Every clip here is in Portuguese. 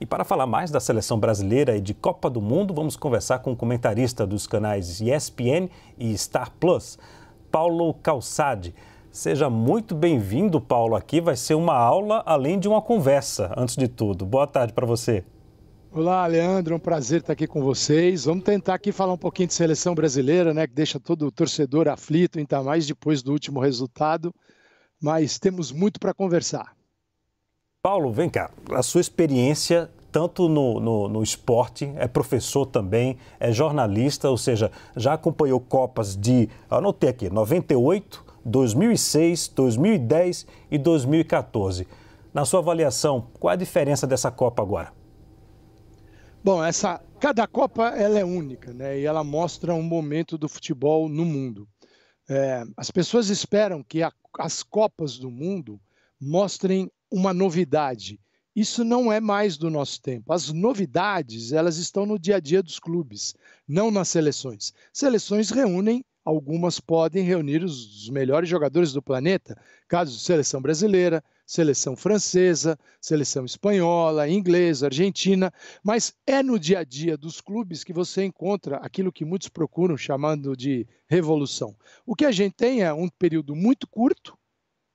E para falar mais da seleção brasileira e de Copa do Mundo, vamos conversar com o um comentarista dos canais ESPN e Star Plus, Paulo Calçade. Seja muito bem-vindo, Paulo. Aqui vai ser uma aula além de uma conversa, antes de tudo. Boa tarde para você. Olá, Leandro, é um prazer estar aqui com vocês. Vamos tentar aqui falar um pouquinho de seleção brasileira, né, que deixa todo o torcedor aflito, ainda mais depois do último resultado, mas temos muito para conversar. Paulo, vem cá, a sua experiência tanto no, no, no, esporte, é professor também, é jornalista, ou seja, já acompanhou Copas de, anotei aqui, 98, 2006, 2010 e 2014. Na sua avaliação, qual é a diferença dessa Copa agora? Bom, essa, cada Copa ela é única, né? E ela mostra um momento do futebol no mundo. É, as pessoas esperam que a, as Copas do Mundo mostrem uma novidade. Isso não é mais do nosso tempo. As novidades, elas estão no dia a dia dos clubes, não nas seleções. Seleções reúnem, algumas podem reunir os melhores jogadores do planeta, caso seleção brasileira, seleção francesa, seleção espanhola, inglesa, argentina, mas é no dia a dia dos clubes que você encontra aquilo que muitos procuram chamando de revolução. O que a gente tem é um período muito curto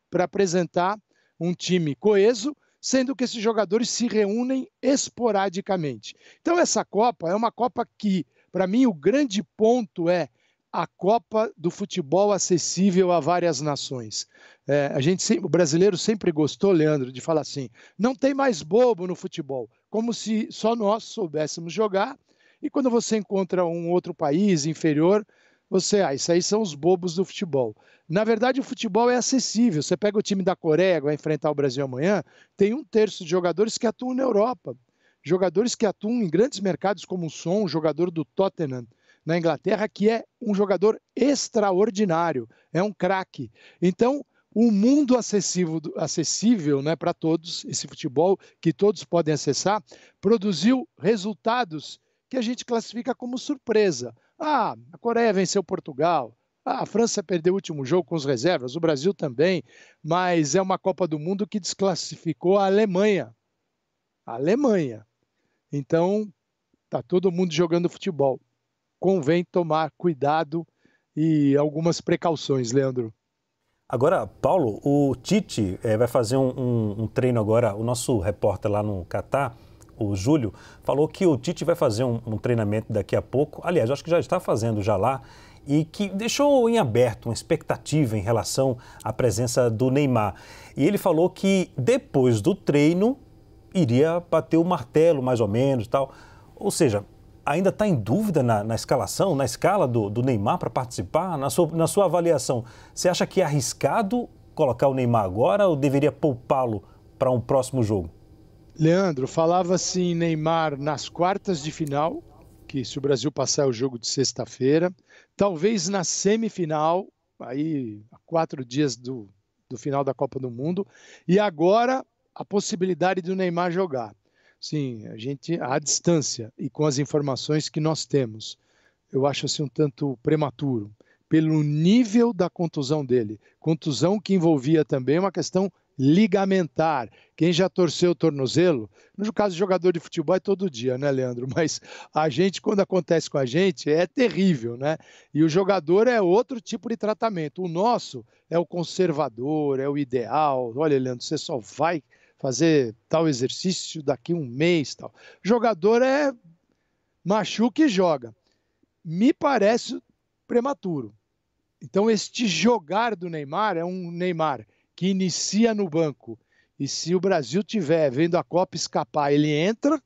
para apresentar um time coeso, sendo que esses jogadores se reúnem esporadicamente. Então, essa Copa é uma Copa que, para mim, o grande ponto é a Copa do futebol acessível a várias nações. É, a gente, o brasileiro sempre gostou, Leandro, de falar assim: não tem mais bobo no futebol, como se só nós soubéssemos jogar. E quando você encontra um outro país inferior, você, ah, isso aí são os bobos do futebol. Na verdade, o futebol é acessível. Você pega o time da Coreia, vai enfrentar o Brasil amanhã, tem um terço de jogadores que atuam na Europa. Jogadores que atuam em grandes mercados como o Son, jogador do Tottenham na Inglaterra, que é um jogador extraordinário, é um craque. Então, o um mundo acessível, acessível né, para todos, esse futebol que todos podem acessar, produziu resultados que a gente classifica como surpresa. Ah, a Coreia venceu Portugal. Ah, a França perdeu o último jogo com os reservas, o Brasil também, mas é uma Copa do Mundo que desclassificou a Alemanha. A Alemanha. Então, tá todo mundo jogando futebol. Convém tomar cuidado e algumas precauções, Leandro. Agora, Paulo, o Tite é, vai fazer um, um, um treino agora, o nosso repórter lá no Catar o Júlio, falou que o Tite vai fazer um, um treinamento daqui a pouco. Aliás, acho que já está fazendo já lá e que deixou em aberto uma expectativa em relação à presença do Neymar. E ele falou que depois do treino iria bater o martelo, mais ou menos, tal. Ou seja, ainda está em dúvida na, na, escalação, na escala do, do Neymar para participar? Na sua, na sua avaliação, você acha que é arriscado colocar o Neymar agora ou deveria poupá-lo para um próximo jogo? Leandro, falava-se em assim, Neymar nas quartas de final, que se o Brasil passar é o jogo de sexta-feira, talvez na semifinal, aí quatro dias do, do final da Copa do Mundo, e agora a possibilidade do Neymar jogar. Sim, a gente à distância e com as informações que nós temos, eu acho assim um tanto prematuro pelo nível da contusão dele, contusão que envolvia também uma questão ligamentar. Quem já torceu o tornozelo, no caso de jogador de futebol é todo dia, né, Leandro? Mas a gente, quando acontece com a gente, é terrível, né? E o jogador é outro tipo de tratamento. O nosso é o conservador, é o ideal. Olha, Leandro, você só vai fazer tal exercício daqui um mês, tal. jogador é machuca e joga. Me parece prematuro. Então, este jogar do Neymar é um Neymar que inicia no banco. E se o Brasil tiver vendo a Copa escapar, ele entra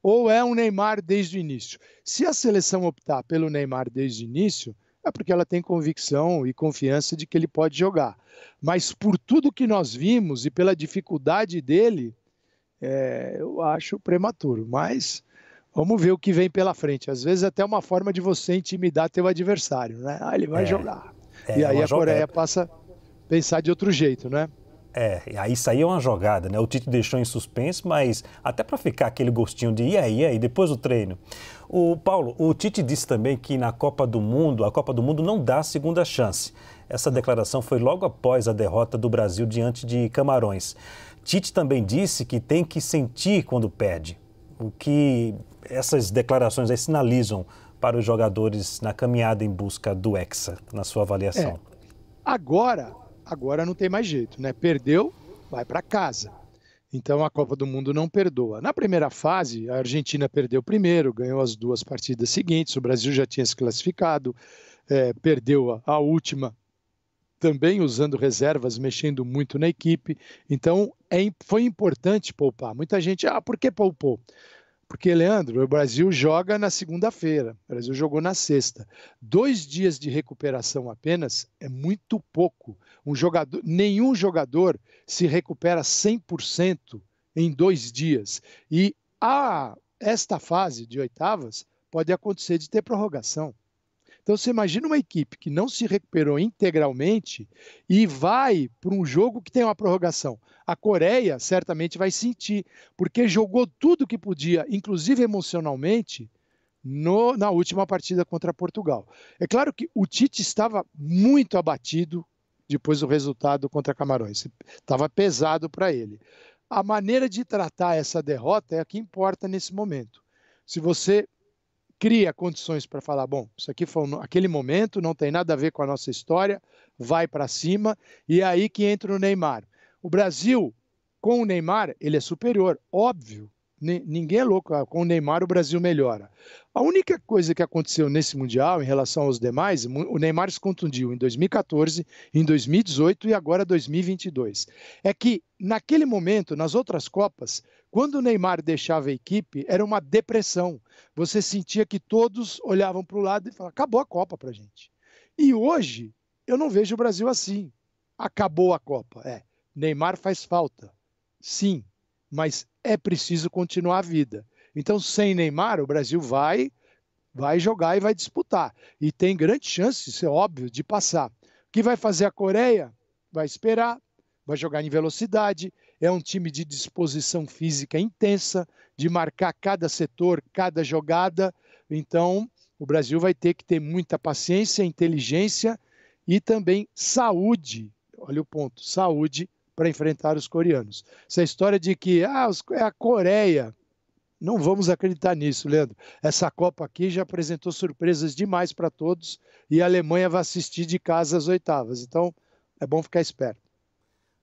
ou é um Neymar desde o início? Se a seleção optar pelo Neymar desde o início, é porque ela tem convicção e confiança de que ele pode jogar. Mas por tudo que nós vimos e pela dificuldade dele, é, eu acho prematuro. Mas vamos ver o que vem pela frente. Às vezes é até uma forma de você intimidar teu adversário, né? Ah, ele vai é, jogar. É, e aí a Coreia passa pensar de outro jeito, né? É, aí saiu é uma jogada, né? O Tite deixou em suspense, mas até para ficar aquele gostinho de e aí, e aí, depois do treino. O Paulo, o Tite disse também que na Copa do Mundo, a Copa do Mundo não dá segunda chance. Essa declaração foi logo após a derrota do Brasil diante de Camarões. Tite também disse que tem que sentir quando perde. O que essas declarações aí sinalizam para os jogadores na caminhada em busca do Hexa, na sua avaliação? É, agora, agora não tem mais jeito, né? Perdeu, vai para casa. Então a Copa do Mundo não perdoa. Na primeira fase, a Argentina perdeu primeiro, ganhou as duas partidas seguintes, o Brasil já tinha se classificado, é, perdeu a, a última também usando reservas, mexendo muito na equipe. Então, é, foi importante poupar. Muita gente, ah, por que poupou? Porque, Leandro, o Brasil joga na segunda-feira, o Brasil jogou na sexta. Dois dias de recuperação apenas é muito pouco. Um jogador, nenhum jogador se recupera 100% em dois dias. E a ah, esta fase de oitavas pode acontecer de ter prorrogação. Então você imagina uma equipe que não se recuperou integralmente e vai para um jogo que tem uma prorrogação. A Coreia certamente vai sentir, porque jogou tudo que podia, inclusive emocionalmente, no, na última partida contra Portugal. É claro que o Tite estava muito abatido depois do resultado contra Camarões. Estava pesado para ele. A maneira de tratar essa derrota é a que importa nesse momento. Se você cria condições para falar, bom, isso aqui foi um, aquele momento, não tem nada a ver com a nossa história, vai para cima, e é aí que entra o Neymar. O Brasil, com o Neymar, ele é superior, óbvio, ninguém é louco. Ah, com o Neymar, o Brasil melhora. A única coisa que aconteceu nesse Mundial em relação aos demais, o Neymar se contundiu em 2014, em 2018 e agora 2022. É que, naquele momento, nas outras Copas, quando o Neymar deixava a equipe, era uma depressão. Você sentia que todos olhavam para o lado e falavam: acabou a Copa para gente. E hoje, eu não vejo o Brasil assim. Acabou a Copa. É, Neymar faz falta. Sim, mas é preciso continuar a vida. Então, sem Neymar, o Brasil vai vai jogar e vai disputar. E tem grande chance, isso é óbvio, de passar. O que vai fazer a Coreia? Vai esperar, vai jogar em velocidade, é um time de disposição física intensa, de marcar cada setor, cada jogada. Então, o Brasil vai ter que ter muita paciência, inteligência e também saúde. Olha o ponto: saúde para enfrentar os coreanos. Essa história de que ah, é a Coreia. Não vamos acreditar nisso, Leandro. Essa Copa aqui já apresentou surpresas demais para todos e a Alemanha vai assistir de casa às oitavas. Então, é bom ficar esperto.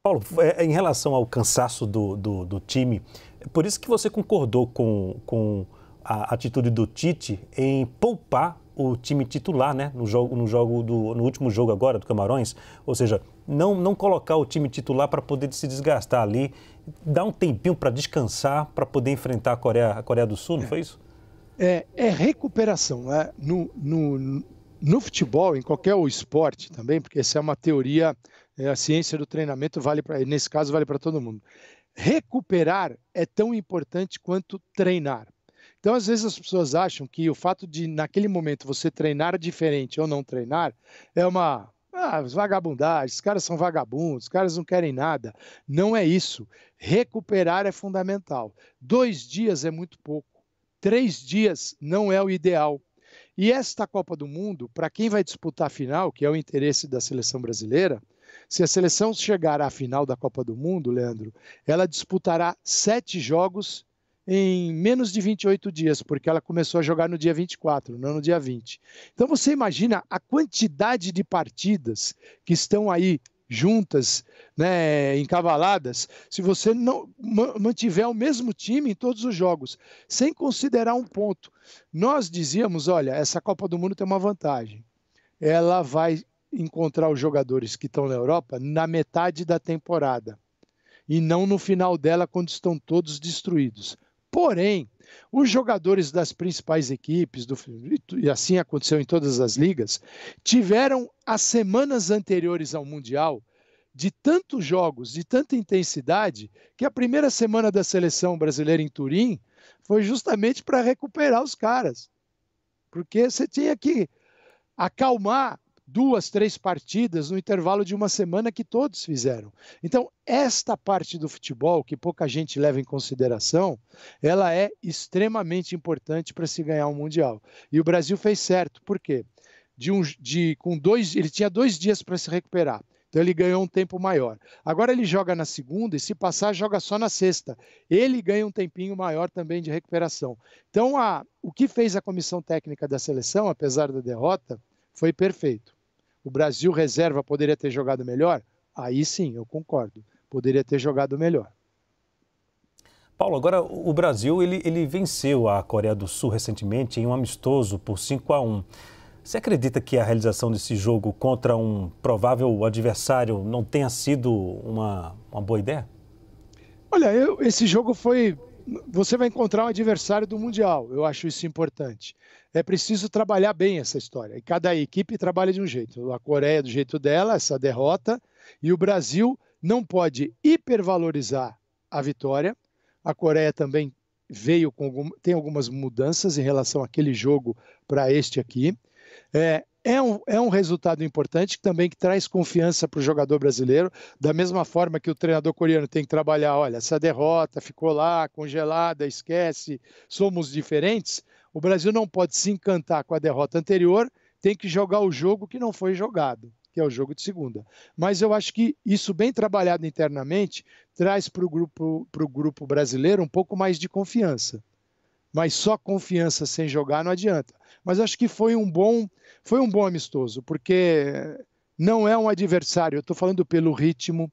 Paulo, é, é, em relação ao cansaço do, do, do, time, é por isso que você concordou com, com a atitude do Tite em poupar o time titular, né, no jogo, no jogo do, no último jogo agora do Camarões, ou seja, não não colocar o time titular para poder se desgastar ali, dar um tempinho para descansar, para poder enfrentar a Coreia, a Coreia do Sul, não é, foi isso? É, é recuperação, é, no, no no futebol, em qualquer esporte também, porque essa é uma teoria, é, a ciência do treinamento vale para, nesse caso vale para todo mundo. Recuperar é tão importante quanto treinar. Então, às vezes as pessoas acham que o fato de, naquele momento, você treinar diferente ou não treinar é uma ah, vagabundagem, os caras são vagabundos, os caras não querem nada. Não é isso. Recuperar é fundamental. Dois dias é muito pouco. Três dias não é o ideal. E esta Copa do Mundo, para quem vai disputar a final, que é o interesse da seleção brasileira, se a seleção chegar à final da Copa do Mundo, Leandro, ela disputará sete jogos em menos de 28 dias, porque ela começou a jogar no dia 24, não no dia 20. Então você imagina a quantidade de partidas que estão aí juntas, né, encavaladas, se você não mantiver o mesmo time em todos os jogos, sem considerar um ponto. Nós dizíamos, olha, essa Copa do Mundo tem uma vantagem. Ela vai encontrar os jogadores que estão na Europa na metade da temporada e não no final dela quando estão todos destruídos. Porém, os jogadores das principais equipes, do, e assim aconteceu em todas as ligas, tiveram as semanas anteriores ao Mundial de tantos jogos, de tanta intensidade, que a primeira semana da seleção brasileira em Turim foi justamente para recuperar os caras. Porque você tinha que acalmar duas, três partidas no intervalo de uma semana que todos fizeram. Então, esta parte do futebol, que pouca gente leva em consideração, ela é extremamente importante para se ganhar um Mundial. E o Brasil fez certo, por quê? De um, de, com dois, ele tinha dois dias para se recuperar. Então ele ganhou um tempo maior. Agora ele joga na segunda e se passar joga só na sexta. Ele ganha um tempinho maior também de recuperação. Então a, o que fez a comissão técnica da seleção, apesar da derrota, foi perfeito o Brasil reserva poderia ter jogado melhor? Aí sim, eu concordo. Poderia ter jogado melhor. Paulo, agora o Brasil ele, ele venceu a Coreia do Sul recentemente em um amistoso por 5 a 1. Você acredita que a realização desse jogo contra um provável adversário não tenha sido uma, uma boa ideia? Olha, eu, esse jogo foi você vai encontrar um adversário do Mundial. Eu acho isso importante. É preciso trabalhar bem essa história. E cada equipe trabalha de um jeito. A Coreia, do jeito dela, essa derrota. E o Brasil não pode hipervalorizar a vitória. A Coreia também veio com tem algumas mudanças em relação àquele jogo para este aqui. É, é um, é um resultado importante também que traz confiança para o jogador brasileiro, da mesma forma que o treinador coreano tem que trabalhar, olha, essa derrota ficou lá, congelada, esquece, somos diferentes. O Brasil não pode se encantar com a derrota anterior, tem que jogar o jogo que não foi jogado, que é o jogo de segunda. Mas eu acho que isso bem trabalhado internamente traz para o grupo, grupo brasileiro um pouco mais de confiança mas só confiança sem jogar não adianta. Mas acho que foi um bom, foi um bom amistoso, porque não é um adversário. Eu estou falando pelo ritmo,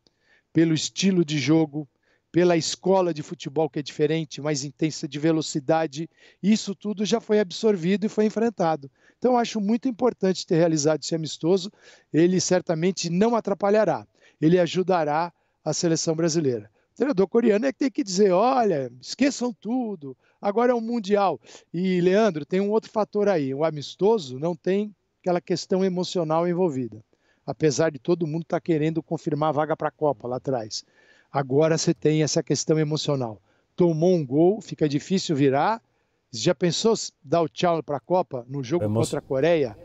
pelo estilo de jogo, pela escola de futebol que é diferente, mais intensa de velocidade. Isso tudo já foi absorvido e foi enfrentado. Então acho muito importante ter realizado esse amistoso. Ele certamente não atrapalhará. Ele ajudará a seleção brasileira. O treinador coreano é que tem que dizer: olha, esqueçam tudo, Agora é o um Mundial. E, Leandro, tem um outro fator aí. O amistoso não tem aquela questão emocional envolvida. Apesar de todo mundo estar tá querendo confirmar a vaga para a Copa lá atrás. Agora você tem essa questão emocional. Tomou um gol, fica difícil virar. Já pensou dar o tchau para a Copa no jogo Emo... contra a Coreia?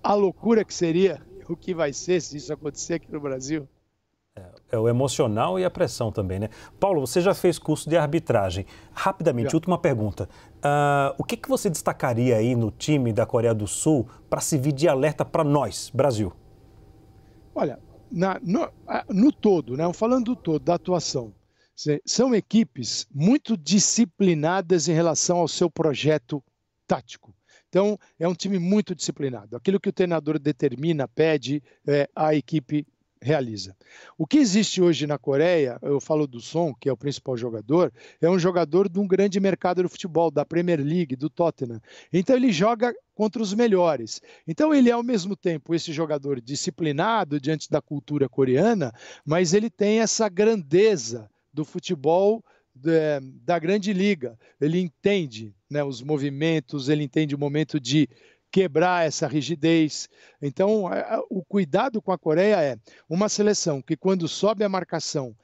A loucura que seria, o que vai ser se isso acontecer aqui no Brasil? é o emocional e a pressão também, né? Paulo, você já fez curso de arbitragem. Rapidamente, última pergunta. Uh, o que, que você destacaria aí no time da Coreia do Sul para servir de alerta para nós, Brasil? Olha, na, no, no, todo, né? falando do todo, da atuação, são equipes muito disciplinadas em relação ao seu projeto tático. Então, é um time muito disciplinado. Aquilo que o treinador determina, pede, é, a equipe realiza. O que existe hoje na Coreia, eu falo do Son, que é o principal jogador, é um jogador de um grande mercado do futebol, da Premier League, do Tottenham. Então ele joga contra os melhores. Então ele é ao mesmo tempo esse jogador disciplinado diante da cultura coreana, mas ele tem essa grandeza do futebol da grande liga. Ele entende né, os movimentos, ele entende o momento de quebrar essa rigidez. Então, o cuidado com a Coreia é uma seleção que, quando sobe a marcação,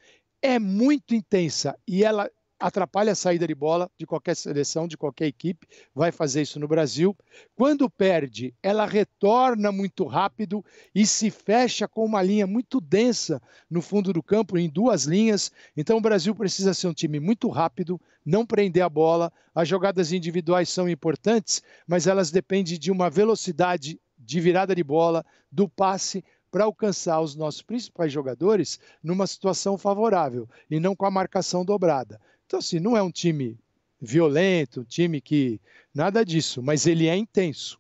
é muito intensa e ela atrapalha a saída de bola de qualquer seleção, de qualquer equipe, vai fazer isso no Brasil. Quando perde, ela retorna muito rápido e se fecha com uma linha muito densa no fundo do campo, em duas linhas. Então o Brasil precisa ser um time muito rápido, não prender a bola. As jogadas individuais são importantes, mas elas dependem de uma velocidade de virada de bola, do passe para alcançar os nossos principais jogadores numa situação favorável e não com a marcação dobrada. Então, assim, não é um time violento, um time que. Nada disso, mas ele é intenso.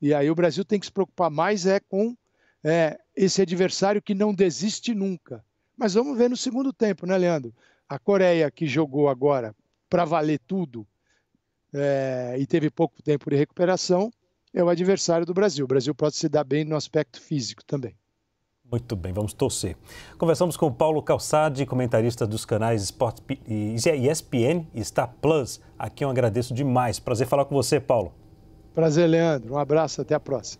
E aí o Brasil tem que se preocupar mais é com é, esse adversário que não desiste nunca. Mas vamos ver no segundo tempo, né, Leandro? A Coreia, que jogou agora para valer tudo é, e teve pouco tempo de recuperação, é o adversário do Brasil. O Brasil pode se dar bem no aspecto físico também. Muito bem, vamos torcer. Conversamos com o Paulo Calçade, comentarista dos canais Sport ESPN e Star Plus, Aqui eu agradeço demais. Prazer falar com você, Paulo. Prazer, Leandro. Um abraço, até a próxima.